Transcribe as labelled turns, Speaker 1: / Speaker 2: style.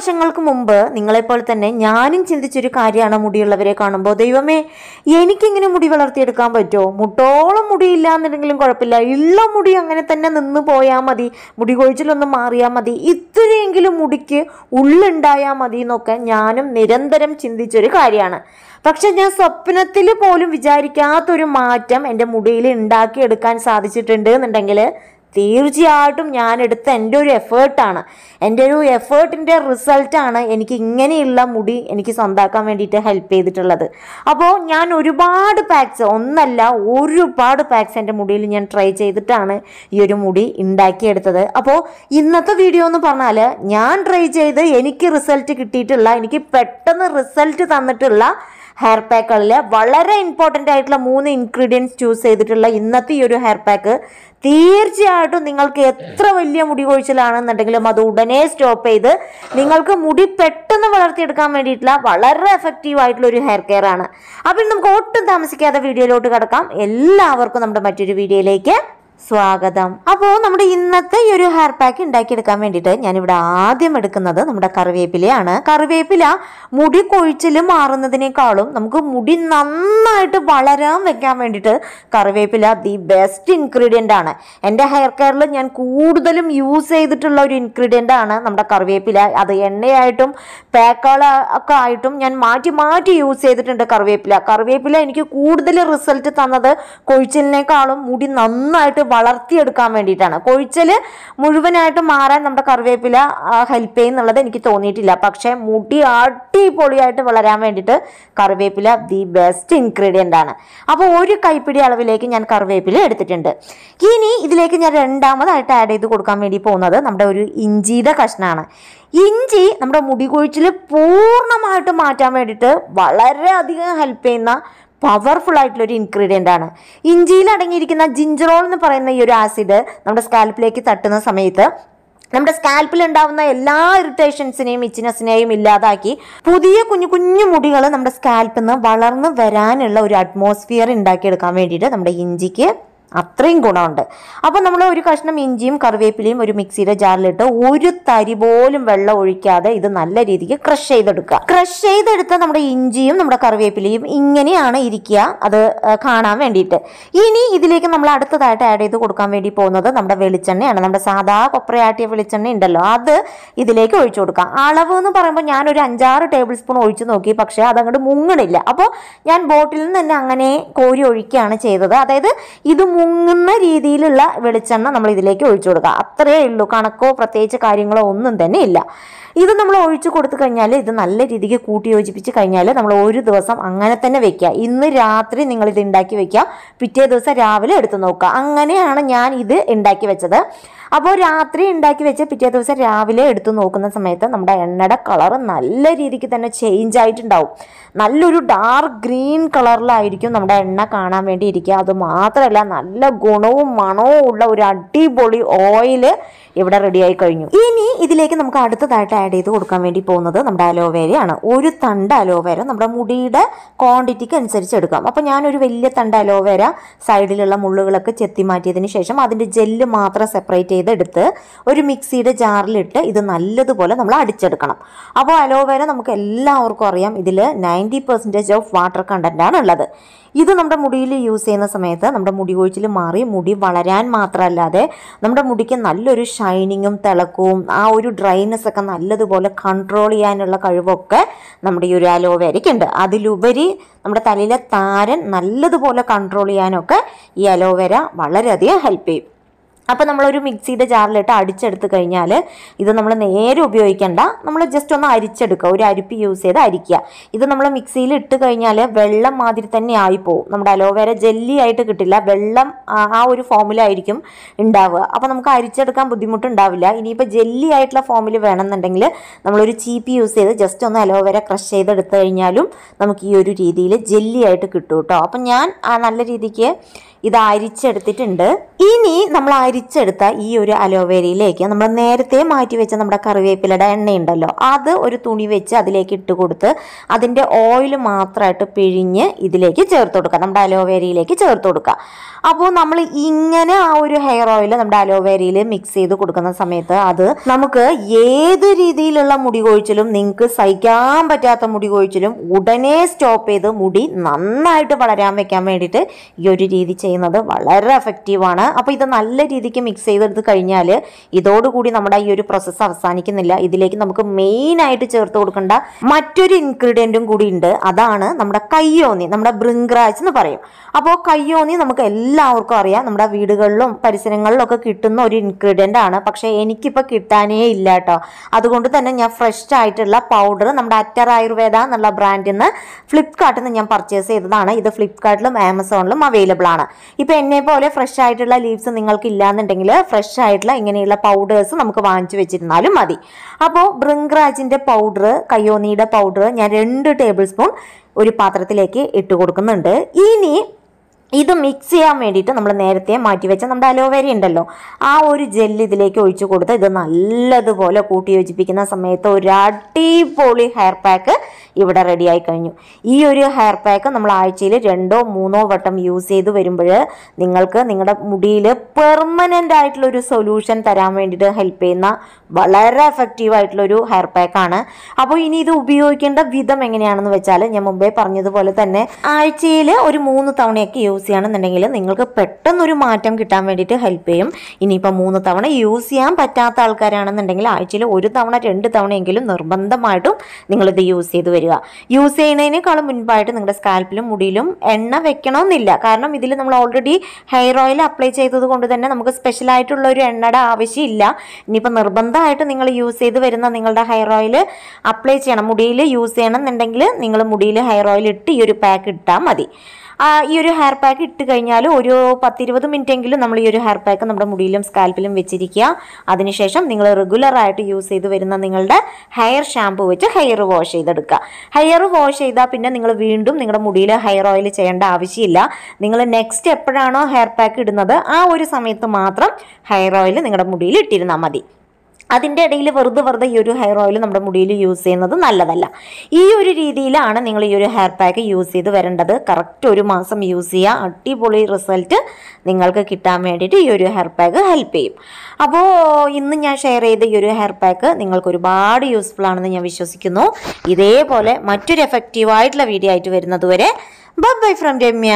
Speaker 1: വർഷങ്ങൾക്ക് മുമ്പ് നിങ്ങളെപ്പോലെ തന്നെ ഞാനും ചിന്തിച്ചൊരു കാര്യമാണ് മുടിയുള്ളവരെ കാണുമ്പോൾ ദൈവമേ എനിക്കിങ്ങനെ മുടി വളർത്തിയെടുക്കാൻ പറ്റുമോ മുട്ടോളം മുടിയില്ല എന്നുണ്ടെങ്കിലും കുഴപ്പമില്ല ഉള്ള മുടി അങ്ങനെ തന്നെ നിന്ന് പോയാൽ മതി മുടി കൊഴിച്ചിലൊന്ന് മാറിയാൽ മതി ഇത്രയെങ്കിലും മുടിക്ക് ഉള്ളുണ്ടായാൽ മതി എന്നൊക്കെ ഞാനും നിരന്തരം ചിന്തിച്ചൊരു കാര്യമാണ് പക്ഷെ ഞാൻ സ്വപ്നത്തിൽ പോലും വിചാരിക്കാത്തൊരു മാറ്റം എൻ്റെ മുടിയിൽ ഉണ്ടാക്കിയെടുക്കാൻ സാധിച്ചിട്ടുണ്ട് എന്നുണ്ടെങ്കിൽ തീർച്ചയായിട്ടും ഞാൻ എടുത്ത എൻ്റെ ഒരു എഫേർട്ടാണ് എൻ്റെ ഒരു എഫേർട്ടിൻ്റെ റിസൾട്ടാണ് എനിക്ക് ഇങ്ങനെയുള്ള മുടി എനിക്ക് സ്വന്താക്കാൻ വേണ്ടിയിട്ട് ഹെൽപ്പ് ചെയ്തിട്ടുള്ളത് അപ്പോൾ ഞാൻ ഒരുപാട് പാക്സ് ഒന്നല്ല ഒരുപാട് പാക്സ് എൻ്റെ മുടിയിൽ ഞാൻ ട്രൈ ചെയ്തിട്ടാണ് ഈ ഒരു മുടി ഉണ്ടാക്കിയെടുത്തത് അപ്പോൾ ഇന്നത്തെ വീഡിയോ എന്ന് പറഞ്ഞാൽ ഞാൻ ട്രൈ ചെയ്ത് എനിക്ക് റിസൾട്ട് കിട്ടിയിട്ടുള്ള എനിക്ക് പെട്ടെന്ന് റിസൾട്ട് തന്നിട്ടുള്ള ഹെയർ പാക്കുകളിൽ വളരെ ഇമ്പോർട്ടൻ്റ് ആയിട്ടുള്ള മൂന്ന് ഇൻഗ്രീഡിയൻസ് ചൂസ് ചെയ്തിട്ടുള്ള ഇന്നത്തെ ഈ ഒരു ഹെയർ പാക്ക് തീർച്ചയായിട്ടും നിങ്ങൾക്ക് എത്ര വലിയ മുടി കൊഴിച്ചിലാണെന്നുണ്ടെങ്കിലും അത് ഉടനെ സ്റ്റോപ്പ് ചെയ്ത് നിങ്ങൾക്ക് മുടി പെട്ടെന്ന് വളർത്തിയെടുക്കാൻ വേണ്ടിയിട്ടുള്ള വളരെ എഫക്റ്റീവ് ആയിട്ടുള്ള ഒരു ഹെയർ കെയർ ആണ് അപ്പം നമുക്ക് ഒട്ടും താമസിക്കാതെ വീഡിയോയിലോട്ട് കിടക്കാം എല്ലാവർക്കും നമ്മുടെ മറ്റൊരു വീഡിയോയിലേക്ക് സ്വാഗതം അപ്പോൾ നമ്മുടെ ഇന്നത്തെ ഈ ഒരു ഹെയർ പാക്ക് ഉണ്ടാക്കിയെടുക്കാൻ വേണ്ടിയിട്ട് ഞാനിവിടെ ആദ്യം എടുക്കുന്നത് നമ്മുടെ കറിവേപ്പിലയാണ് കറിവേപ്പില മുടി കൊഴിച്ചിൽ മാറുന്നതിനേക്കാളും നമുക്ക് മുടി നന്നായിട്ട് വളരാൻ വെക്കാൻ വേണ്ടിയിട്ട് കറിവേപ്പില ദി ബെസ്റ്റ് ഇൻഗ്രീഡിയൻ്റ് ആണ് എൻ്റെ ഹെയർ കെയറിൽ ഞാൻ കൂടുതലും യൂസ് ചെയ്തിട്ടുള്ള ഒരു ഇൻഗ്രീഡിയൻ്റ് ആണ് നമ്മുടെ കറിവേപ്പില അത് എണ്ണയായിട്ടും പാക്കാള ഒക്കെ ആയിട്ടും ഞാൻ മാറ്റി മാറ്റി യൂസ് ചെയ്തിട്ടുണ്ട് കറിവേപ്പില കറിവേപ്പില എനിക്ക് കൂടുതൽ റിസൾട്ട് തന്നത് കൊഴിച്ചിലിനേക്കാളും മുടി നന്നായിട്ട് വളർത്തിയെടുക്കാൻ വേണ്ടിയിട്ടാണ് കൊഴിച്ചൽ മുഴുവനായിട്ട് മാറാൻ നമ്മുടെ കറിവേപ്പില ഹെൽപ്പ് എന്നുള്ളത് എനിക്ക് തോന്നിയിട്ടില്ല പക്ഷേ മുടി അടിപൊളിയായിട്ട് വളരാൻ വേണ്ടിയിട്ട് കറിവേപ്പില ദി ബെസ്റ്റ് ഇൻഗ്രീഡിയൻ്റ് ആണ് അപ്പോൾ ഒരു കൈപ്പിടി അളവിലേക്ക് ഞാൻ കറിവേപ്പില എടുത്തിട്ടുണ്ട് ഇനി ഇതിലേക്ക് ഞാൻ രണ്ടാമതായിട്ട് ആഡ് ചെയ്ത് കൊടുക്കാൻ വേണ്ടി പോകുന്നത് നമ്മുടെ ഒരു ഇഞ്ചിയുടെ കഷ്ണമാണ് ഇഞ്ചി നമ്മുടെ മുടി കൊഴിച്ചിൽ പൂർണ്ണമായിട്ട് മാറ്റാൻ വേണ്ടിയിട്ട് വളരെയധികം ഹെൽപ്പ് ചെയ്യുന്ന പവർഫുൾ ആയിട്ടുള്ള ഒരു ഇൻഗ്രീഡിയൻ്റ് ആണ് ഇഞ്ചിയിൽ അടങ്ങിയിരിക്കുന്ന ജിഞ്ചറോൾ എന്ന് പറയുന്ന ഈ ഒരു ആസിഡ് നമ്മുടെ സ്കാൽപ്പിലേക്ക് തട്ടുന്ന സമയത്ത് നമ്മുടെ സ്കാൽപ്പിൽ ഉണ്ടാവുന്ന എല്ലാ ഇറിറ്റേഷൻസിനെയും ഇച്ചിനസിനെയും ഇല്ലാതാക്കി പുതിയ കുഞ്ഞു കുഞ്ഞു മുടികൾ നമ്മുടെ സ്കാൽപ്പിൽ നിന്ന് വളർന്നു വരാനുള്ള ഒരു അറ്റ്മോസ്ഫിയർ ഉണ്ടാക്കിയെടുക്കാൻ വേണ്ടിയിട്ട് നമ്മുടെ ഇഞ്ചിക്ക് അത്രയും ഗുണമുണ്ട് അപ്പോൾ നമ്മൾ ഒരു കഷ്ണം ഇഞ്ചിയും കറിവേപ്പിലയും ഒരു മിക്സിയുടെ ജാറിലിട്ട് ഒരു തരി പോലും വെള്ളം ഒഴിക്കാതെ ഇത് നല്ല രീതിക്ക് ക്രഷ് ചെയ്തെടുക്കുക ക്രഷ് ചെയ്തെടുത്ത നമ്മുടെ ഇഞ്ചിയും നമ്മുടെ കറിവേപ്പിലയും ഇങ്ങനെയാണ് ഇരിക്കുക അത് കാണാൻ വേണ്ടിയിട്ട് ഇനി ഇതിലേക്ക് നമ്മൾ അടുത്തതായിട്ട് ആഡ് ചെയ്ത് കൊടുക്കാൻ വേണ്ടി പോകുന്നത് നമ്മുടെ വെളിച്ചെണ്ണയാണ് നമ്മുടെ സാധാ കൊപ്രയാട്ടിയ വെളിച്ചെണ്ണ ഉണ്ടല്ലോ അത് ഇതിലേക്ക് ഒഴിച്ചു കൊടുക്കാം അളവ് എന്ന് പറയുമ്പോൾ ഞാൻ ഒരു അഞ്ചാറ് ടേബിൾ സ്പൂൺ ഒഴിച്ചു നോക്കി പക്ഷേ അതങ്ങോട്ട് മുങ്ങണില്ല അപ്പോൾ ഞാൻ ബോട്ടിൽ നിന്ന് തന്നെ അങ്ങനെ കോരി ഒഴിക്കുകയാണ് ചെയ്തത് അതായത് ഇത് മുങ്ങുന്ന രീതിയിലുള്ള വെളിച്ചെണ്ണ നമ്മൾ ഇതിലേക്ക് ഒഴിച്ചു കൊടുക്കുക അത്രയേ ഉള്ളൂ കണക്കോ പ്രത്യേകിച്ച് കാര്യങ്ങളോ ഒന്നും തന്നെ ഇല്ല ഇത് നമ്മൾ ഒഴിച്ചു കൊടുത്തു കഴിഞ്ഞാൽ ഇത് നല്ല രീതിക്ക് കൂട്ടി യോജിപ്പിച്ച് കഴിഞ്ഞാൽ നമ്മൾ ഒരു ദിവസം അങ്ങനെ തന്നെ വെക്കുക ഇന്ന് രാത്രി നിങ്ങൾ ഇത് ഉണ്ടാക്കി വെക്കുക പിറ്റേ ദിവസം രാവിലെ എടുത്ത് നോക്കുക അങ്ങനെയാണ് ഞാൻ ഇത് ഉണ്ടാക്കി വെച്ചത് അപ്പോൾ രാത്രി ഉണ്ടാക്കി വെച്ച് പിറ്റേ ദിവസം രാവിലെ എടുത്തു നോക്കുന്ന സമയത്ത് നമ്മുടെ എണ്ണയുടെ കളർ നല്ല രീതിക്ക് തന്നെ ചേഞ്ച് ആയിട്ടുണ്ടാവും നല്ലൊരു ഡാർക്ക് ഗ്രീൻ കളറിലായിരിക്കും നമ്മുടെ എണ്ണ കാണാൻ വേണ്ടി ഇരിക്കുക അതുമാത്രമല്ല നല്ല ഗുണവും മണവും ഉള്ള ഒരു അടിപൊളി ഓയിൽ ഇവിടെ റെഡിയായി കഴിഞ്ഞു ഇനി ഇതിലേക്ക് നമുക്ക് അടുത്തതായിട്ട് ആഡ് ചെയ്ത് കൊടുക്കാൻ വേണ്ടി പോകുന്നത് നമ്മുടെ അലോവേരയാണ് ഒരു തണ്ട് അലോവേര നമ്മുടെ മുടിയുടെ ക്വാണ്ടിറ്റിക്ക് അനുസരിച്ച് എടുക്കാം അപ്പോൾ ഞാനൊരു വലിയ തണ്ട് അലോവേര സൈഡിലുള്ള മുള്ളുകളൊക്കെ ചെത്തി മാറ്റിയതിന് ശേഷം അതിൻ്റെ ജെല്ല് മാത്രം സെപ്പറേറ്റ് ചെയ്തെടുത്ത് ഒരു മിക്സിയുടെ ജാറിലിട്ട് ഇത് നല്ലതുപോലെ നമ്മൾ അടിച്ചെടുക്കണം അപ്പോൾ അലോവേര നമുക്ക് എല്ലാവർക്കും അറിയാം ഇതിൽ നയൻറ്റി പെർസെൻറ്റേജ് ഓഫ് വാട്ടർ കണ്ടൻറ്റാണ് ഉള്ളത് ഇത് നമ്മുടെ മുടിയിൽ യൂസ് ചെയ്യുന്ന സമയത്ത് നമ്മുടെ മുടി കൊഴിച്ചിൽ മാറി മുടി വളരാൻ മാത്രമല്ലാതെ നമ്മുടെ മുടിക്ക് നല്ലൊരു ഷൈനിങ്ങും തിളക്കവും ആ ഒരു ഡ്രൈനെസ് ഒക്കെ നല്ലതുപോലെ കൺട്രോൾ ചെയ്യാനുള്ള കഴിവൊക്കെ നമ്മുടെ ഈ ഒരു അലോവേരയ്ക്ക് ഉണ്ട് അതിലുപരി നമ്മുടെ തലയിലെ താരൻ നല്ലതുപോലെ കൺട്രോൾ ചെയ്യാനൊക്കെ ഈ അലോവേര വളരെയധികം ഹെൽപ്പ് ചെയ്യും അപ്പോൾ നമ്മളൊരു മിക്സിയുടെ ജാറിലിട്ട് അടിച്ചെടുത്ത് കഴിഞ്ഞാൽ ഇത് നമ്മൾ നേരെ ഉപയോഗിക്കേണ്ട നമ്മൾ ജസ്റ്റ് ഒന്ന് അരിച്ചെടുക്കുക ഒരു അരിപ്പ് യൂസ് ചെയ്ത് അരിക്കുക ഇത് നമ്മൾ മിക്സിയിൽ ഇട്ട് കഴിഞ്ഞാൽ വെള്ളം മാതിരി തന്നെ ആയിപ്പോവും നമ്മുടെ അലോവേര ജെല്ലി ആയിട്ട് കിട്ടില്ല വെള്ളം ആ ഒരു ഫോമിലായിരിക്കും ഉണ്ടാവുക അപ്പോൾ നമുക്ക് അരിച്ചെടുക്കാൻ ബുദ്ധിമുട്ടുണ്ടാവില്ല ഇനിയിപ്പോൾ ജെല്ലി ആയിട്ടുള്ള ഫോമിൽ വേണമെന്നുണ്ടെങ്കിൽ നമ്മളൊരു ചീപ്പ് യൂസ് ചെയ്ത് ജസ്റ്റ് ഒന്ന് അലോവേര ക്രഷ് ചെയ്തെടുത്ത് കഴിഞ്ഞാലും നമുക്ക് ഈ ഒരു രീതിയിൽ ജെല്ലി ആയിട്ട് കിട്ടും കേട്ടോ അപ്പം ഞാൻ ആ നല്ല രീതിക്ക് ഇത് അരിച്ചെടുത്തിട്ടുണ്ട് ഇനി നമ്മൾ അരിച്ചെടുത്ത ഈ ഒരു അലോവേരയിലേക്ക് നമ്മൾ നേരത്തെ മാറ്റി വെച്ച നമ്മുടെ കറിവേപ്പിലയുടെ എണ്ണയുണ്ടല്ലോ അത് ഒരു തുണി വെച്ച് അതിലേക്ക് ഇട്ട് കൊടുത്ത് അതിൻ്റെ ഓയിൽ മാത്രമായിട്ട് പിഴിഞ്ഞ് ഇതിലേക്ക് ചേർത്ത് കൊടുക്കുക നമ്മുടെ അലോവേരയിലേക്ക് ചേർത്ത് കൊടുക്കുക അപ്പോൾ നമ്മൾ ഇങ്ങനെ ആ ഒരു ഹെയർ ഓയിൽ നമ്മുടെ അലോവേരയിൽ മിക്സ് ചെയ്ത് കൊടുക്കുന്ന സമയത്ത് അത് നമുക്ക് ഏത് രീതിയിലുള്ള മുടി കൊഴിച്ചിലും നിങ്ങൾക്ക് സഹിക്കാൻ പറ്റാത്ത മുടി കൊഴിച്ചിലും ഉടനെ സ്റ്റോപ്പ് ചെയ്ത് മുടി നന്നായിട്ട് വളരാൻ വെക്കാൻ വേണ്ടിയിട്ട് ഈ ഒരു രീതി ചെയ്യുക ചെയ്യുന്നത് വളരെ എഫക്റ്റീവാണ് അപ്പോൾ ഇത് നല്ല രീതിക്ക് മിക്സ് ചെയ്തെടുത്ത് കഴിഞ്ഞാൽ ഇതോടുകൂടി നമ്മുടെ ഈ ഒരു പ്രോസസ്സ് അവസാനിക്കുന്നില്ല ഇതിലേക്ക് നമുക്ക് മെയിൻ ആയിട്ട് ചേർത്ത് കൊടുക്കേണ്ട മറ്റൊരു ഇൻഗ്രീഡിയൻറ്റും കൂടി ഉണ്ട് അതാണ് നമ്മുടെ കയ്യോന്നി നമ്മുടെ ബ്രിങ്ക്രാജ് എന്ന് പറയും അപ്പോൾ കയ്യോന്നി നമുക്ക് എല്ലാവർക്കും അറിയാം നമ്മുടെ വീടുകളിലും പരിസരങ്ങളിലും ഒക്കെ കിട്ടുന്ന ഒരു ഇൻഗ്രീഡിയൻ്റ് ആണ് പക്ഷേ എനിക്കിപ്പോൾ കിട്ടാനേ ഇല്ല കേട്ടോ അതുകൊണ്ട് തന്നെ ഞാൻ ഫ്രഷ് ആയിട്ടുള്ള പൗഡർ നമ്മുടെ അറ്റർ ആയുർവേദ എന്നുള്ള ബ്രാൻഡിൽ നിന്ന് ഫ്ലിപ്കാർട്ടിൽ നിന്ന് ഞാൻ പർച്ചേസ് ചെയ്തതാണ് ഇത് ഫ്ലിപ്കാർട്ടിലും ആമസോണിലും അവൈലബിൾ ആണ് ഇപ്പോൾ എന്നെ പോലെ ഫ്രഷ് ആയിട്ടുള്ള ലീവ്സ് നിങ്ങൾക്ക് ഇല്ലാന്നുണ്ടെങ്കിൽ ഫ്രഷ് ആയിട്ടുള്ള ഇങ്ങനെയുള്ള പൗഡേഴ്സ് നമുക്ക് വാങ്ങിച്ചു വെച്ചിരുന്നാലും മതി അപ്പോൾ ബ്രിങ്ക്രാജിൻ്റെ പൗഡർ കയ്യോനിയുടെ പൗഡർ ഞാൻ രണ്ട് ടേബിൾ സ്പൂൺ ഒരു പാത്രത്തിലേക്ക് ഇട്ട് കൊടുക്കുന്നുണ്ട് ഇനി ഇത് മിക്സ് ചെയ്യാൻ വേണ്ടിയിട്ട് നമ്മൾ നേരത്തെ മാറ്റി വെച്ച നമ്മുടെ അലോവേര ഉണ്ടല്ലോ ആ ഒരു ജെല്ല് ഇതിലേക്ക് ഒഴിച്ചു കൊടുത്ത് ഇത് നല്ലതുപോലെ കൂട്ടി യോജിപ്പിക്കുന്ന സമയത്ത് ഒരു അടിപൊളി ഹെയർ പാക്ക് ഇവിടെ റെഡിയായി കഴിഞ്ഞു ഈ ഒരു ഹെയർ പാക്ക് നമ്മൾ ആഴ്ചയിൽ രണ്ടോ മൂന്നോ വട്ടം യൂസ് ചെയ്ത് വരുമ്പോൾ നിങ്ങൾക്ക് നിങ്ങളുടെ മുടിയിൽ പെർമനൻ്റ് ആയിട്ടുള്ള ഒരു സൊല്യൂഷൻ തരാൻ വേണ്ടിയിട്ട് ഹെൽപ്പ് ചെയ്യുന്ന വളരെ എഫക്റ്റീവ് ആയിട്ടുള്ള ഒരു ഹെയർ പാക്കാണ് അപ്പോൾ ഇനി ഇത് ഉപയോഗിക്കേണ്ട വിധം എങ്ങനെയാണെന്ന് വെച്ചാൽ ഞാൻ മുമ്പേ പറഞ്ഞതുപോലെ തന്നെ ആഴ്ചയിൽ ഒരു മൂന്ന് തവണയൊക്കെ യൂസ് യൂസ് ചെയ്യുകയാണെന്നുണ്ടെങ്കിൽ നിങ്ങൾക്ക് പെട്ടെന്നൊരു മാറ്റം കിട്ടാൻ വേണ്ടിയിട്ട് ഹെൽപ്പ് ചെയ്യും ഇനിയിപ്പോൾ മൂന്ന് തവണ യൂസ് ചെയ്യാൻ പറ്റാത്ത ആൾക്കാരാണെന്നുണ്ടെങ്കിൽ ആഴ്ചയിൽ ഒരു തവണ രണ്ട് തവണയെങ്കിലും നിർബന്ധമായിട്ടും നിങ്ങളിത് യൂസ് ചെയ്ത് വരിക യൂസ് ചെയ്യുന്നതിനേക്കാളും മുൻപായിട്ട് നിങ്ങളുടെ സ്കാൽപ്പിലും മുടിയിലും എണ്ണ വെക്കണമെന്നില്ല കാരണം ഇതിൽ നമ്മൾ ഓൾറെഡി ഹെയർ ഓയിൽ അപ്ലൈ ചെയ്തത് കൊണ്ട് തന്നെ നമുക്ക് സ്പെഷ്യലായിട്ടുള്ള ഒരു എണ്ണയുടെ ആവശ്യമില്ല ഇനിയിപ്പോൾ നിർബന്ധമായിട്ട് നിങ്ങൾ യൂസ് ചെയ്ത് വരുന്ന നിങ്ങളുടെ ഹെയർ ഓയിൽ അപ്ലൈ ചെയ്യണം മുടിയിൽ യൂസ് ചെയ്യണം എന്നുണ്ടെങ്കിൽ നിങ്ങൾ മുടിയിൽ ഹെയർ ഓയിൽ ഇട്ട് ഈ ഒരു പാക്ക് ഇട്ടാൽ മതി ഈ ഒരു ഹെയർ പാക്ക് ഇട്ട് കഴിഞ്ഞാൽ ഒരു പത്തിരുപത് എങ്കിലും നമ്മൾ ഈ ഒരു ഹെയർ പാക്ക് നമ്മുടെ മുടിയിലും സ്കാൽപ്പിലും വെച്ചിരിക്കുക അതിനുശേഷം നിങ്ങൾ റെഗുലറായിട്ട് യൂസ് ചെയ്ത് വരുന്ന നിങ്ങളുടെ ഹെയർ ഷാമ്പു വെച്ച് ഹെയർ വാഷ് ചെയ്തെടുക്കുക ഹെയർ വാഷ് ചെയ്താൽ പിന്നെ നിങ്ങൾ വീണ്ടും നിങ്ങളുടെ മുടിയിൽ ഹെയർ ഓയിൽ ചെയ്യേണ്ട ആവശ്യമില്ല നിങ്ങൾ നെക്സ്റ്റ് എപ്പോഴാണോ ഹെയർ പാക്ക് ഇടുന്നത് ആ ഒരു സമയത്ത് മാത്രം ഹെയർ ഓയിൽ നിങ്ങളുടെ മുടിയിൽ ഇട്ടിരുന്നാൽ മതി അതിൻ്റെ ഇടയിൽ വെറുതെ വെറുതെ ഈ ഒരു ഹെയർ ഓയിൽ നമ്മുടെ മുടിയിൽ യൂസ് ചെയ്യുന്നത് നല്ലതല്ല ഈ ഒരു രീതിയിലാണ് നിങ്ങൾ ഈ ഒരു ഹെയർ പാക്ക് യൂസ് ചെയ്ത് വരേണ്ടത് കറക്റ്റ് ഒരു മാസം യൂസ് ചെയ്യുക അടിപൊളി റിസൾട്ട് നിങ്ങൾക്ക് കിട്ടാൻ വേണ്ടിയിട്ട് ഈ ഒരു ഹെയർ പാക്ക് ഹെൽപ്പ് ചെയ്യും അപ്പോൾ ഇന്ന് ഞാൻ ഷെയർ ചെയ്ത ഈ ഒരു ഹെയർ പാക്ക് നിങ്ങൾക്ക് ഒരുപാട് യൂസ്ഫുൾ ആണെന്ന് ഞാൻ വിശ്വസിക്കുന്നു ഇതേപോലെ മറ്റൊരു എഫക്റ്റീവായിട്ടുള്ള വീഡിയോ ആയിട്ട് വരുന്നതുവരെ ബൈ ഫ്രം രമ്യ